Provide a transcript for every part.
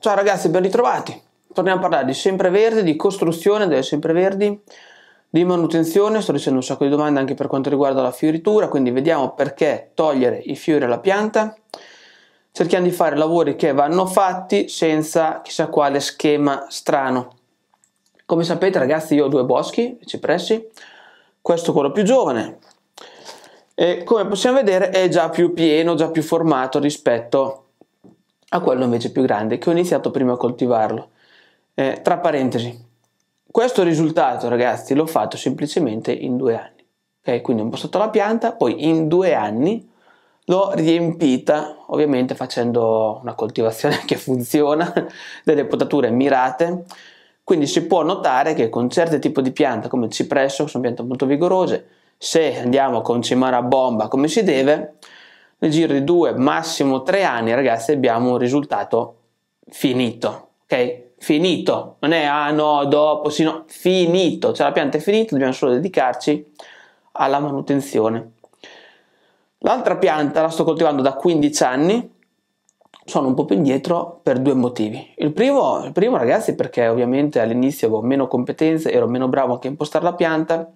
Ciao ragazzi, ben ritrovati. Torniamo a parlare di sempreverdi, di costruzione delle sempreverdi, di manutenzione. Sto ricevendo un sacco di domande anche per quanto riguarda la fioritura, quindi vediamo perché togliere i fiori alla pianta. Cerchiamo di fare lavori che vanno fatti senza chissà quale schema strano. Come sapete ragazzi io ho due boschi, cipressi, questo è quello più giovane, e come possiamo vedere è già più pieno, già più formato rispetto a quello invece più grande che ho iniziato prima a coltivarlo. Eh, tra parentesi, questo risultato ragazzi l'ho fatto semplicemente in due anni, okay? quindi ho impostato la pianta, poi in due anni l'ho riempita, ovviamente facendo una coltivazione che funziona, delle potature mirate, quindi si può notare che con certi tipi di pianta come il cipresso, che sono piante molto vigorose, se andiamo a concimare a bomba come si deve, nel giro di due, massimo tre anni, ragazzi, abbiamo un risultato finito, ok? Finito, non è ah no, dopo, sì no, finito, cioè la pianta è finita, dobbiamo solo dedicarci alla manutenzione. L'altra pianta la sto coltivando da 15 anni, sono un po' più indietro per due motivi. Il primo, il primo ragazzi, perché ovviamente all'inizio avevo meno competenze, ero meno bravo anche a impostare la pianta,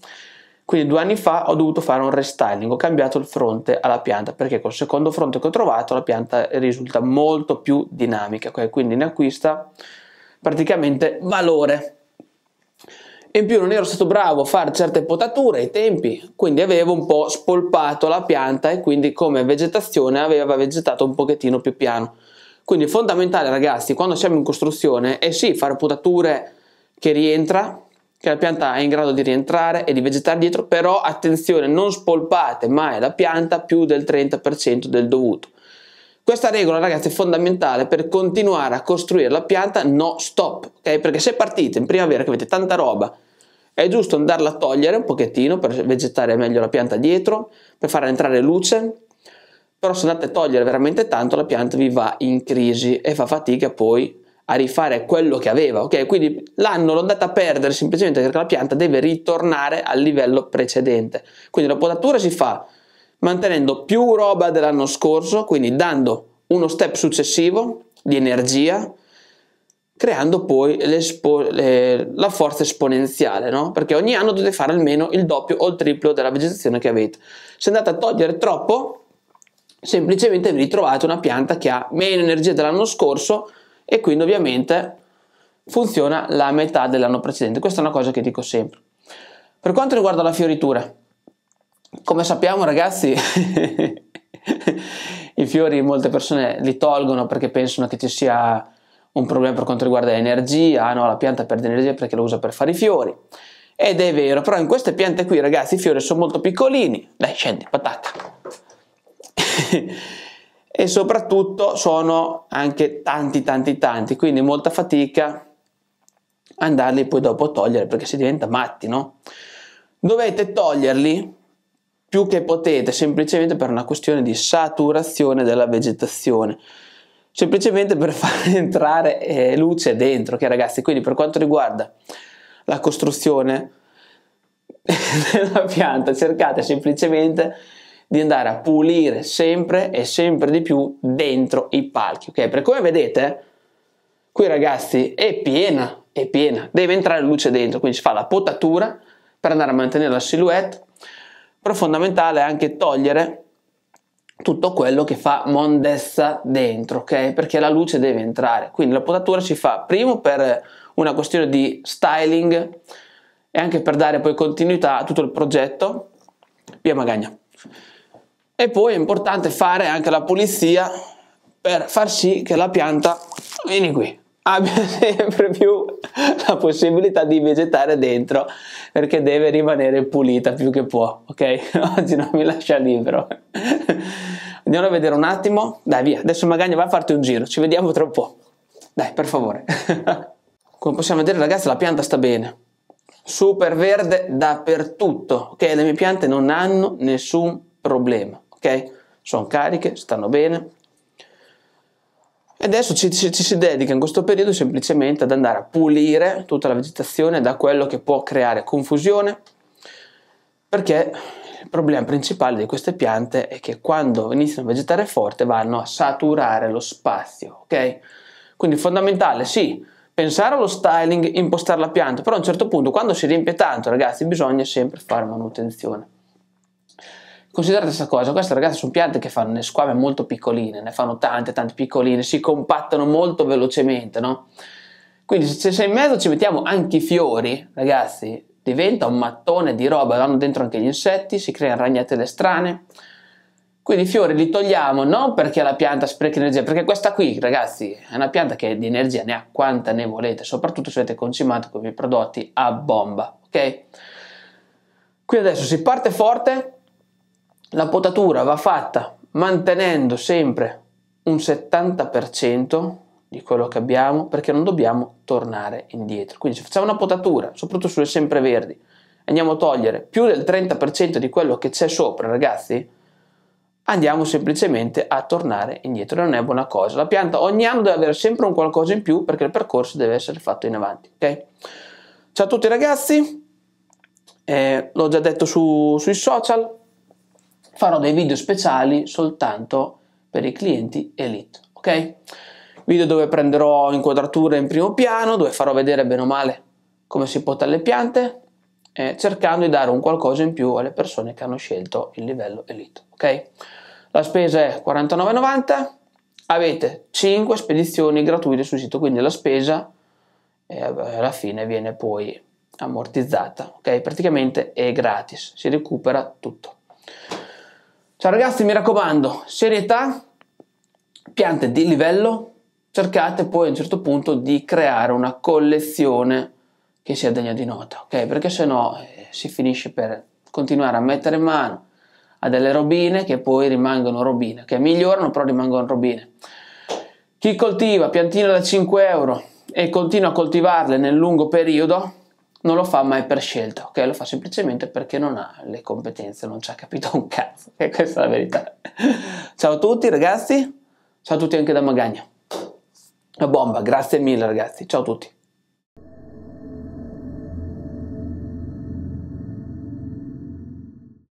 quindi due anni fa ho dovuto fare un restyling, ho cambiato il fronte alla pianta perché col secondo fronte che ho trovato la pianta risulta molto più dinamica, quindi ne acquista praticamente valore. In più non ero stato bravo a fare certe potature ai tempi, quindi avevo un po' spolpato la pianta e quindi come vegetazione aveva vegetato un pochettino più piano. Quindi è fondamentale ragazzi, quando siamo in costruzione, è eh sì fare potature che rientra che la pianta è in grado di rientrare e di vegetare dietro, però attenzione, non spolpate mai la pianta più del 30% del dovuto. Questa regola ragazzi è fondamentale per continuare a costruire la pianta no stop, ok? Perché se partite in primavera che avete tanta roba, è giusto andarla a togliere un pochettino per vegetare meglio la pianta dietro, per far entrare luce, però se andate a togliere veramente tanto la pianta vi va in crisi e fa fatica poi a rifare quello che aveva, ok? Quindi l'anno l'ho andata a perdere semplicemente perché la pianta deve ritornare al livello precedente. Quindi la potatura si fa mantenendo più roba dell'anno scorso, quindi dando uno step successivo di energia, creando poi le, la forza esponenziale, no? Perché ogni anno dovete fare almeno il doppio o il triplo della vegetazione che avete. Se andate a togliere troppo, semplicemente vi ritrovate una pianta che ha meno energia dell'anno scorso, e quindi ovviamente funziona la metà dell'anno precedente. Questa è una cosa che dico sempre. Per quanto riguarda la fioritura, come sappiamo ragazzi, i fiori molte persone li tolgono perché pensano che ci sia un problema per quanto riguarda l'energia, ah, no, la pianta perde energia perché lo usa per fare i fiori. Ed è vero, però in queste piante qui ragazzi i fiori sono molto piccolini. Dai, scendi, patacca. e soprattutto sono anche tanti tanti tanti, quindi molta fatica andarli poi dopo a togliere perché si diventa matti, no? Dovete toglierli più che potete, semplicemente per una questione di saturazione della vegetazione semplicemente per far entrare eh, luce dentro, che okay, ragazzi, quindi per quanto riguarda la costruzione della pianta, cercate semplicemente di andare a pulire sempre e sempre di più dentro i palchi, ok? perché come vedete, qui ragazzi è piena, è piena, deve entrare luce dentro, quindi si fa la potatura per andare a mantenere la silhouette, però fondamentale è anche togliere tutto quello che fa mondezza dentro, ok? Perché la luce deve entrare, quindi la potatura si fa primo per una questione di styling e anche per dare poi continuità a tutto il progetto. Via Magagna. E poi è importante fare anche la pulizia per far sì che la pianta, vieni qui, abbia sempre più la possibilità di vegetare dentro perché deve rimanere pulita più che può, ok? Oggi non mi lascia libero. Andiamo a vedere un attimo. Dai, via. Adesso Magagna va a farti un giro. Ci vediamo tra un po'. Dai, per favore. Come possiamo vedere, ragazzi, la pianta sta bene. Super verde dappertutto, ok? Le mie piante non hanno nessun problema ok? Sono cariche, stanno bene. E adesso ci, ci, ci si dedica in questo periodo semplicemente ad andare a pulire tutta la vegetazione da quello che può creare confusione, perché il problema principale di queste piante è che quando iniziano a vegetare forte vanno a saturare lo spazio, ok? Quindi fondamentale, sì, pensare allo styling, impostare la pianta, però a un certo punto quando si riempie tanto, ragazzi, bisogna sempre fare manutenzione. Considerate questa cosa, queste ragazze sono piante che fanno le squame molto piccoline, ne fanno tante, tante piccoline, si compattano molto velocemente, no? Quindi se, se in mezzo ci mettiamo anche i fiori, ragazzi, diventa un mattone di roba, vanno dentro anche gli insetti, si creano ragnatele strane. Quindi i fiori li togliamo non perché la pianta sprechi energia, perché questa qui, ragazzi, è una pianta che di energia ne ha quanta ne volete, soprattutto se avete concimato con i prodotti a bomba, ok? Qui adesso si parte forte la potatura va fatta mantenendo sempre un 70% di quello che abbiamo perché non dobbiamo tornare indietro. Quindi se facciamo una potatura, soprattutto sulle sempreverdi, andiamo a togliere più del 30% di quello che c'è sopra, ragazzi, andiamo semplicemente a tornare indietro. Non è buona cosa. La pianta ogni anno deve avere sempre un qualcosa in più perché il percorso deve essere fatto in avanti. Okay? Ciao a tutti ragazzi, eh, l'ho già detto su, sui social, farò dei video speciali soltanto per i clienti elite, ok? Video dove prenderò inquadrature in primo piano, dove farò vedere bene o male come si potano le piante, eh, cercando di dare un qualcosa in più alle persone che hanno scelto il livello elite, ok? La spesa è 49,90, avete 5 spedizioni gratuite sul sito, quindi la spesa eh, alla fine viene poi ammortizzata, ok? Praticamente è gratis, si recupera tutto. Ciao ragazzi, mi raccomando, serietà, piante di livello, cercate poi a un certo punto di creare una collezione che sia degna di nota, ok? Perché se no eh, si finisce per continuare a mettere in mano a delle robine che poi rimangono robine, che migliorano però rimangono robine. Chi coltiva piantine da 5 euro e continua a coltivarle nel lungo periodo non lo fa mai per scelta, ok? Lo fa semplicemente perché non ha le competenze, non ci ha capito un cazzo, e questa è la verità. Ciao a tutti ragazzi, ciao a tutti anche da Magagna. La bomba, grazie mille ragazzi, ciao a tutti.